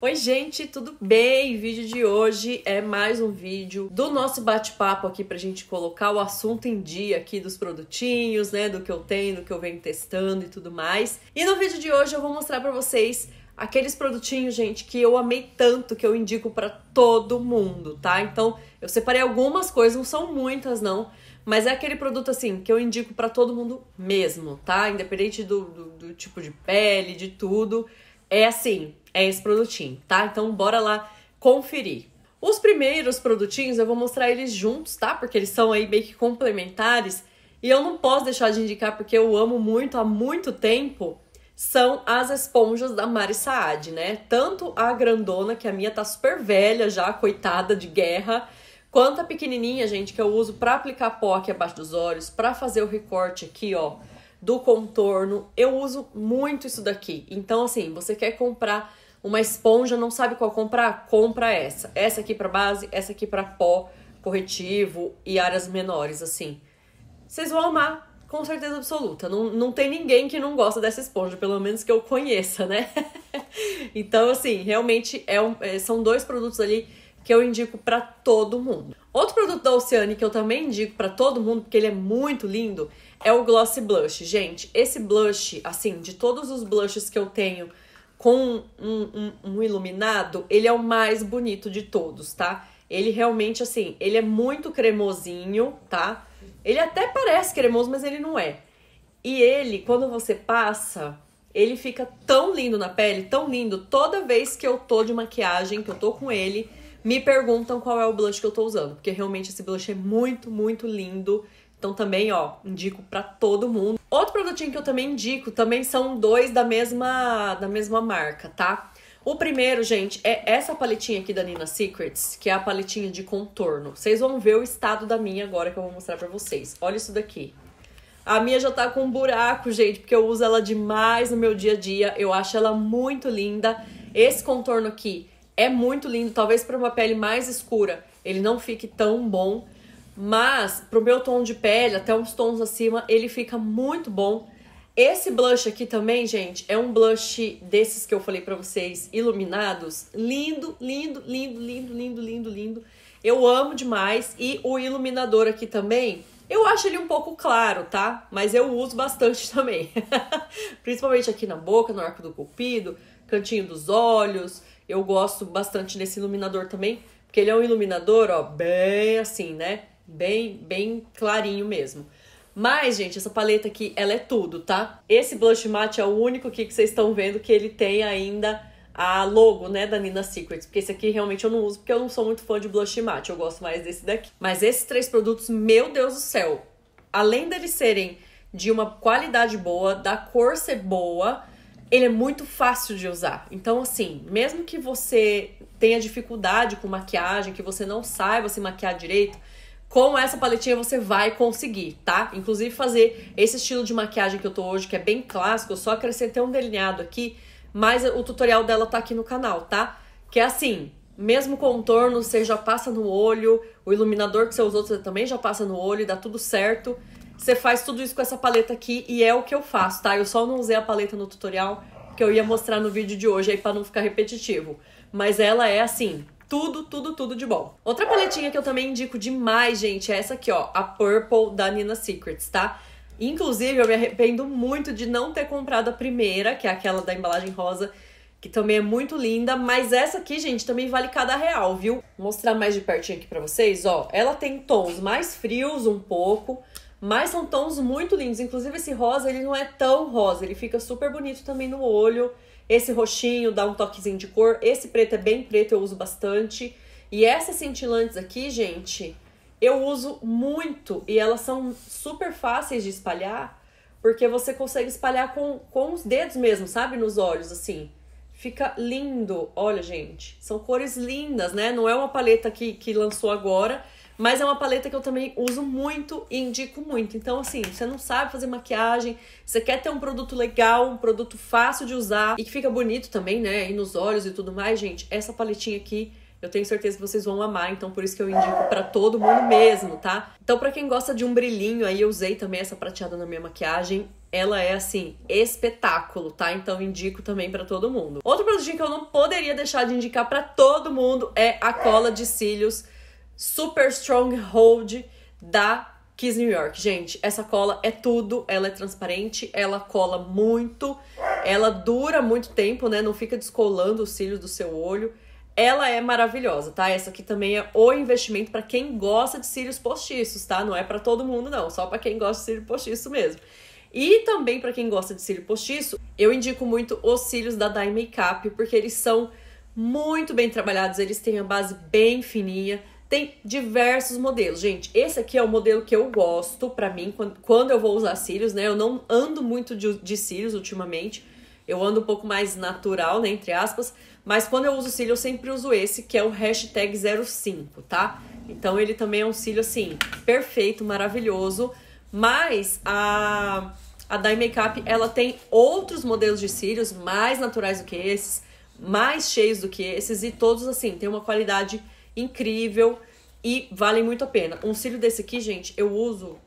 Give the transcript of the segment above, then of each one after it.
Oi, gente, tudo bem? O vídeo de hoje é mais um vídeo do nosso bate-papo aqui pra gente colocar o assunto em dia aqui dos produtinhos, né? Do que eu tenho, do que eu venho testando e tudo mais. E no vídeo de hoje eu vou mostrar pra vocês aqueles produtinhos, gente, que eu amei tanto que eu indico para todo mundo, tá? Então, eu separei algumas coisas, não são muitas não, mas é aquele produto assim que eu indico para todo mundo mesmo, tá? Independente do, do, do tipo de pele, de tudo. É assim, é esse produtinho, tá? Então bora lá conferir. Os primeiros produtinhos eu vou mostrar eles juntos, tá? Porque eles são aí meio que complementares e eu não posso deixar de indicar porque eu amo muito há muito tempo. São as esponjas da Mari Saad, né? Tanto a grandona, que a minha tá super velha já, coitada de guerra, quanto a pequenininha, gente, que eu uso para aplicar pó aqui abaixo dos olhos, para fazer o recorte aqui, ó, do contorno. Eu uso muito isso daqui. Então, assim, você quer comprar uma esponja, não sabe qual comprar, compra essa. Essa aqui para base, essa aqui para pó, corretivo e áreas menores, assim. Vocês vão amar, com certeza absoluta. Não, não tem ninguém que não gosta dessa esponja, pelo menos que eu conheça, né? então, assim, realmente é um, é, são dois produtos ali que eu indico para todo mundo. Outro produto da Oceane que eu também indico para todo mundo, porque ele é muito lindo, é o Glossy Blush. Gente, esse blush, assim, de todos os blushes que eu tenho com um, um, um iluminado, ele é o mais bonito de todos, tá? Ele realmente, assim, ele é muito cremosinho, tá? Ele até parece cremoso, mas ele não é. E ele, quando você passa, ele fica tão lindo na pele, tão lindo. Toda vez que eu tô de maquiagem, que eu tô com ele, me perguntam qual é o blush que eu tô usando. Porque realmente esse blush é muito, muito lindo. Então também, ó, indico para todo mundo. Outro produtinho que eu também indico, também são dois da mesma da mesma marca, tá? O primeiro, gente, é essa paletinha aqui da Nina Secrets, que é a paletinha de contorno. Vocês vão ver o estado da minha agora que eu vou mostrar para vocês. Olha isso daqui. A minha já tá com um buraco, gente, porque eu uso ela demais no meu dia a dia. Eu acho ela muito linda. Esse contorno aqui é muito lindo, talvez para uma pele mais escura ele não fique tão bom. Mas, pro meu tom de pele, até uns tons acima, ele fica muito bom. Esse blush aqui também, gente, é um blush desses que eu falei pra vocês, iluminados. Lindo, lindo, lindo, lindo, lindo, lindo, lindo. Eu amo demais. E o iluminador aqui também, eu acho ele um pouco claro, tá? Mas eu uso bastante também. Principalmente aqui na boca, no arco do cupido, cantinho dos olhos. Eu gosto bastante desse iluminador também, porque ele é um iluminador, ó, bem assim, né? Bem, bem clarinho mesmo. Mas, gente, essa paleta aqui, ela é tudo, tá? Esse blush matte é o único aqui que vocês estão vendo que ele tem ainda a logo, né, da Nina Secrets. Porque esse aqui realmente eu não uso, porque eu não sou muito fã de blush matte. Eu gosto mais desse daqui. Mas esses três produtos, meu Deus do céu. Além deles serem de uma qualidade boa, da cor ser boa, ele é muito fácil de usar. Então, assim, mesmo que você tenha dificuldade com maquiagem, que você não saiba se maquiar direito com essa paletinha você vai conseguir, tá? Inclusive fazer esse estilo de maquiagem que eu tô hoje, que é bem clássico, eu só acrescentei um delineado aqui, mas o tutorial dela tá aqui no canal, tá? Que é assim, mesmo contorno, você já passa no olho, o iluminador que você usou você também já passa no olho, dá tudo certo. Você faz tudo isso com essa paleta aqui e é o que eu faço, tá? Eu só não usei a paleta no tutorial que eu ia mostrar no vídeo de hoje aí para não ficar repetitivo. Mas ela é assim, tudo, tudo, tudo de bom. Outra paletinha que eu também indico demais, gente, é essa aqui, ó, a Purple da Nina Secrets, tá? Inclusive, eu me arrependo muito de não ter comprado a primeira, que é aquela da embalagem rosa, que também é muito linda, mas essa aqui, gente, também vale cada real, viu? Vou mostrar mais de pertinho aqui pra vocês, ó. Ela tem tons mais frios um pouco, mas são tons muito lindos. Inclusive, esse rosa, ele não é tão rosa. Ele fica super bonito também no olho. Esse roxinho dá um toquezinho de cor. Esse preto é bem preto, eu uso bastante. E essas cintilantes aqui, gente, eu uso muito. E elas são super fáceis de espalhar. Porque você consegue espalhar com, com os dedos mesmo, sabe? Nos olhos, assim. Fica lindo. Olha, gente. São cores lindas, né? Não é uma paleta que, que lançou agora mas é uma paleta que eu também uso muito e indico muito. Então, assim, você não sabe fazer maquiagem, você quer ter um produto legal, um produto fácil de usar e que fica bonito também, né? E nos olhos e tudo mais, gente, essa paletinha aqui. Eu tenho certeza que vocês vão amar, então por isso que eu indico para todo mundo mesmo, tá? Então para quem gosta de um brilhinho, aí eu usei também essa prateada na minha maquiagem ela é assim, espetáculo, tá? Então indico também para todo mundo. Outro produtinho que eu não poderia deixar de indicar para todo mundo é a cola de cílios Super Strong Hold da Kiss New York. Gente, essa cola é tudo, ela é transparente, ela cola muito, ela dura muito tempo, né? Não fica descolando os cílios do seu olho. Ela é maravilhosa, tá? Essa aqui também é o investimento para quem gosta de cílios postiços, tá? Não é para todo mundo não, só para quem gosta de cílio postiço mesmo. E também para quem gosta de cílio postiço, eu indico muito os cílios da Dye Makeup, porque eles são muito bem trabalhados, eles têm a base bem fininha, tem diversos modelos, gente. Esse aqui é o modelo que eu gosto para mim quando, quando eu vou usar cílios, né? Eu não ando muito de, de cílios ultimamente. Eu ando um pouco mais natural, né? Entre aspas. Mas quando eu uso cílio, eu sempre uso esse, que é o hashtag 05, tá? Então ele também é um cílio, assim, perfeito, maravilhoso. Mas a, a Dye Makeup, ela tem outros modelos de cílios mais naturais do que esses, mais cheios do que esses. E todos, assim, tem uma qualidade incrível e valem muito a pena. Um cílio desse aqui, gente, eu uso,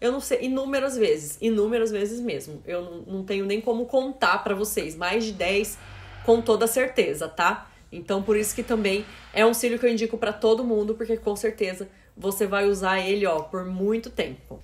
eu não sei, inúmeras vezes, inúmeras vezes mesmo. Eu não, não tenho nem como contar para vocês, mais de 10 com toda certeza, tá? Então, por isso que também é um cílio que eu indico para todo mundo, porque com certeza você vai usar ele, ó, por muito tempo.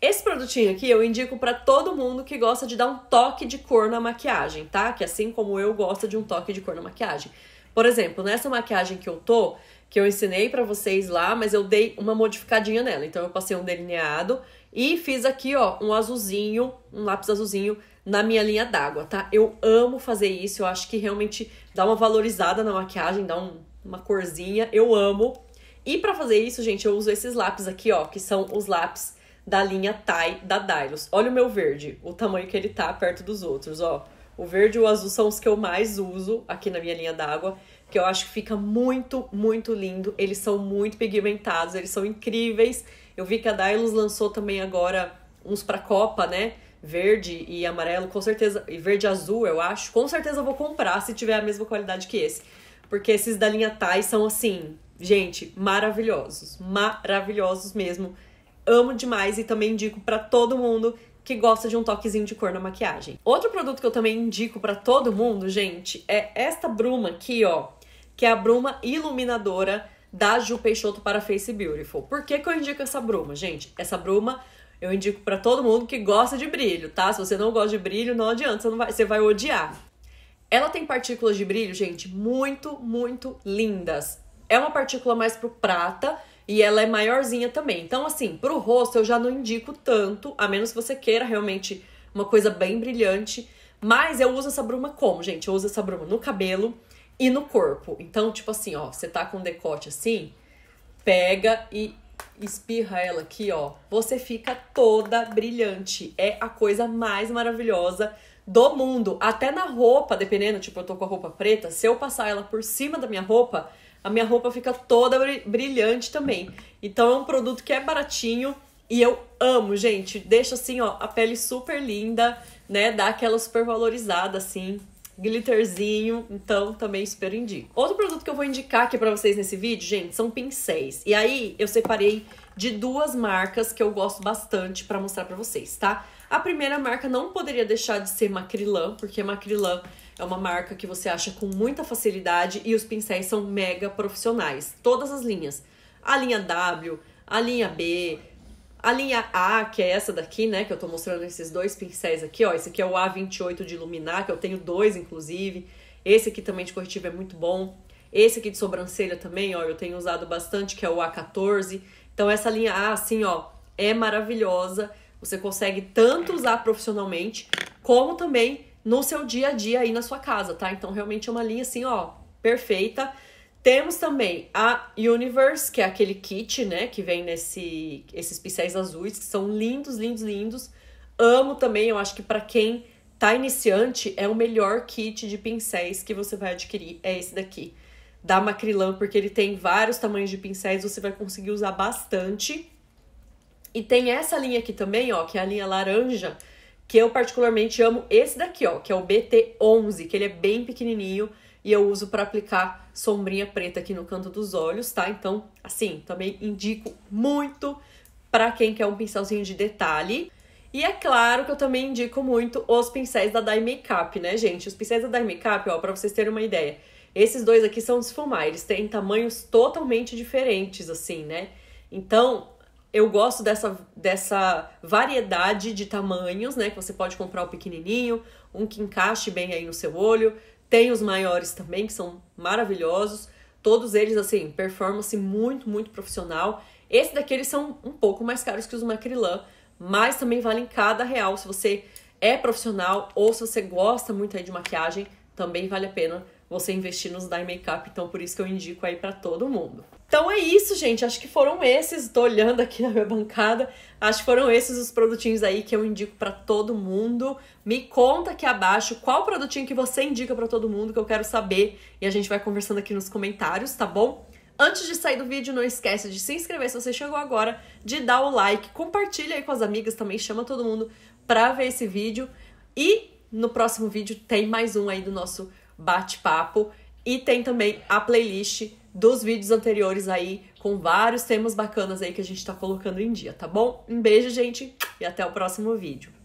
Esse produtinho aqui eu indico para todo mundo que gosta de dar um toque de cor na maquiagem, tá? Que assim como eu gosto de um toque de cor na maquiagem. Por exemplo, nessa maquiagem que eu tô, que eu ensinei para vocês lá, mas eu dei uma modificadinha nela. Então eu passei um delineado e fiz aqui, ó, um azulzinho, um lápis azulzinho na minha linha d'água, tá? Eu amo fazer isso, eu acho que realmente dá uma valorizada na maquiagem, dá um, uma corzinha, eu amo. E para fazer isso, gente, eu uso esses lápis aqui, ó, que são os lápis da linha Thai da Dylos. Olha o meu verde, o tamanho que ele tá perto dos outros, ó. O verde e o azul são os que eu mais uso aqui na minha linha d'água, que eu acho que fica muito, muito lindo. Eles são muito pigmentados, eles são incríveis. Eu vi que a Dylos lançou também agora uns para copa, né? Verde e amarelo, com certeza, e verde e azul, eu acho. Com certeza eu vou comprar se tiver a mesma qualidade que esse. Porque esses da linha Thai são assim, gente, maravilhosos, maravilhosos mesmo. Amo demais e também indico para todo mundo que gosta de um toquezinho de cor na maquiagem. Outro produto que eu também indico para todo mundo, gente, é esta bruma aqui, ó, que é a bruma iluminadora da Ju Peixoto para Face Beautiful. Por que, que eu indico essa bruma, gente? Essa bruma eu indico para todo mundo que gosta de brilho, tá? Se você não gosta de brilho, não adianta, você, não vai, você vai odiar. Ela tem partículas de brilho, gente, muito, muito lindas. É uma partícula mais pro prata, e ela é maiorzinha também. Então, assim, pro rosto eu já não indico tanto, a menos que você queira realmente uma coisa bem brilhante. Mas eu uso essa bruma como, gente? Eu uso essa bruma no cabelo e no corpo. Então, tipo assim, ó, você tá com decote assim, pega e espirra ela aqui, ó. Você fica toda brilhante. É a coisa mais maravilhosa do mundo. Até na roupa, dependendo, tipo, eu tô com a roupa preta, se eu passar ela por cima da minha roupa, a minha roupa fica toda brilhante também. Então é um produto que é baratinho e eu amo, gente. Deixa assim, ó, a pele super linda, né? Dá aquela super valorizada assim glitterzinho, então também super indico. Outro produto que eu vou indicar aqui para vocês nesse vídeo, gente, são pincéis. E aí eu separei de duas marcas que eu gosto bastante para mostrar para vocês, tá? A primeira marca não poderia deixar de ser Macrylan, porque Macrylan é uma marca que você acha com muita facilidade e os pincéis são mega profissionais. Todas as linhas. A linha W, a linha B, a linha A, que é essa daqui, né? Que eu tô mostrando esses dois pincéis aqui, ó. Esse aqui é o A28 de iluminar, que eu tenho dois, inclusive. Esse aqui também de corretivo é muito bom. Esse aqui de sobrancelha também, ó, eu tenho usado bastante, que é o A14. Então essa linha A, assim, ó, é maravilhosa. Você consegue tanto usar profissionalmente, como também no seu dia a dia aí na sua casa, tá? Então, realmente é uma linha assim, ó, perfeita. Temos também a Universe, que é aquele kit, né, que vem nesse esses pincéis azuis, que são lindos, lindos, lindos. Amo também, eu acho que para quem tá iniciante, é o melhor kit de pincéis que você vai adquirir, é esse daqui, da Macrilan, porque ele tem vários tamanhos de pincéis, você vai conseguir usar bastante. E tem essa linha aqui também, ó, que é a linha laranja, que eu particularmente amo esse daqui, ó, que é o BT11, que ele é bem pequenininho e eu uso para aplicar sombrinha preta aqui no canto dos olhos, tá? Então, assim, também indico muito para quem quer um pincelzinho de detalhe. E é claro que eu também indico muito os pincéis da Dye Makeup, né, gente? Os pincéis da Dye Makeup, ó, para vocês terem uma ideia, esses dois aqui são desfumar, eles têm tamanhos totalmente diferentes, assim, né? Então, eu gosto dessa, dessa variedade de tamanhos, né? Que você pode comprar o pequenininho, um que encaixe bem aí no seu olho. Tem os maiores também, que são maravilhosos. Todos eles, assim, performance muito, muito profissional. Esse daqui, eles são um pouco mais caros que os Macrylan, mas também valem cada real. Se você é profissional ou se você gosta muito aí de maquiagem, também vale a pena você investir nos dye makeup, então por isso que eu indico aí para todo mundo. Então é isso, gente. Acho que foram esses. Tô olhando aqui na minha bancada. Acho que foram esses os produtinhos aí que eu indico para todo mundo. Me conta aqui abaixo qual produtinho que você indica para todo mundo que eu quero saber e a gente vai conversando aqui nos comentários, tá bom? Antes de sair do vídeo, não esquece de se inscrever se você chegou agora, de dar o like, compartilha aí com as amigas também, chama todo mundo para ver esse vídeo e no próximo vídeo tem mais um aí do nosso bate-papo e tem também a playlist dos vídeos anteriores aí com vários temas bacanas aí que a gente tá colocando em dia, tá bom? Um beijo, gente, e até o próximo vídeo.